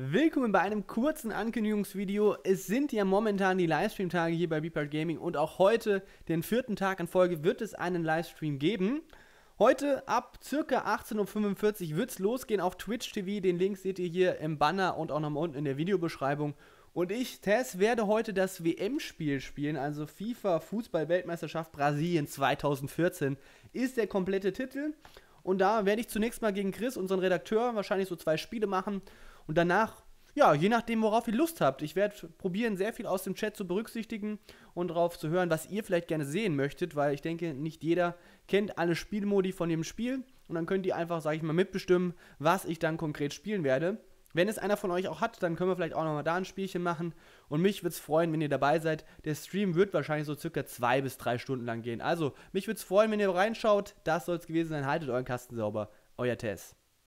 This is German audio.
Willkommen bei einem kurzen Ankündigungsvideo. Es sind ja momentan die Livestream-Tage hier bei Beepart Gaming und auch heute, den vierten Tag in Folge, wird es einen Livestream geben. Heute ab circa 18.45 Uhr wird es losgehen auf Twitch TV. Den Link seht ihr hier im Banner und auch nochmal unten in der Videobeschreibung. Und ich, Tess, werde heute das WM-Spiel spielen, also FIFA Fußball-Weltmeisterschaft Brasilien 2014 ist der komplette Titel. Und da werde ich zunächst mal gegen Chris, unseren Redakteur, wahrscheinlich so zwei Spiele machen. Und danach, ja, je nachdem, worauf ihr Lust habt. Ich werde probieren, sehr viel aus dem Chat zu berücksichtigen und darauf zu hören, was ihr vielleicht gerne sehen möchtet, weil ich denke, nicht jeder kennt alle Spielmodi von dem Spiel. Und dann könnt ihr einfach, sage ich mal, mitbestimmen, was ich dann konkret spielen werde. Wenn es einer von euch auch hat, dann können wir vielleicht auch nochmal da ein Spielchen machen. Und mich würde es freuen, wenn ihr dabei seid. Der Stream wird wahrscheinlich so circa zwei bis drei Stunden lang gehen. Also, mich würde es freuen, wenn ihr reinschaut. Das soll es gewesen sein. Haltet euren Kasten sauber. Euer Tess.